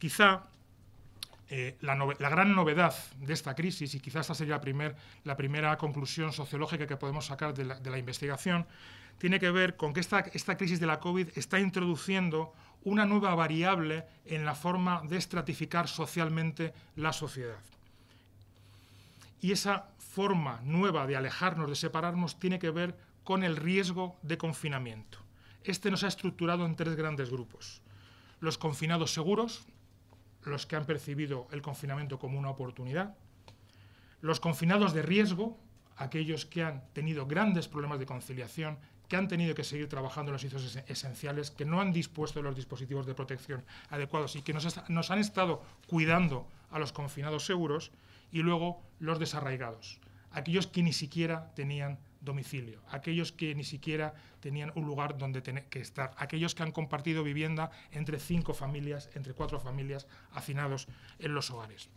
Quizá eh, la, gran novedad de esta crisis, y quizá esta sería la, primera conclusión sociológica que podemos sacar de la, investigación, tiene que ver con que esta, esta, crisis de la COVID está introduciendo una nueva variable en la forma de estratificar socialmente la sociedad. Y esa forma nueva de alejarnos, de separarnos, tiene que ver con el riesgo de confinamiento. Este nos ha estructurado en tres grandes grupos. Los confinados seguros, los que han percibido el confinamiento como una oportunidad, los confinados de riesgo, aquellos que han tenido grandes problemas de conciliación, que han tenido que seguir trabajando en los hitos esenciales, que no han dispuesto de los dispositivos de protección adecuados y que nos, nos han estado cuidando a los confinados seguros, y luego los desarraigados, aquellos que ni siquiera tenían domicilio, aquellos que ni siquiera tenían un lugar donde tener que estar, aquellos que han compartido vivienda entre cinco familias, entre cuatro familias, hacinados en los hogares.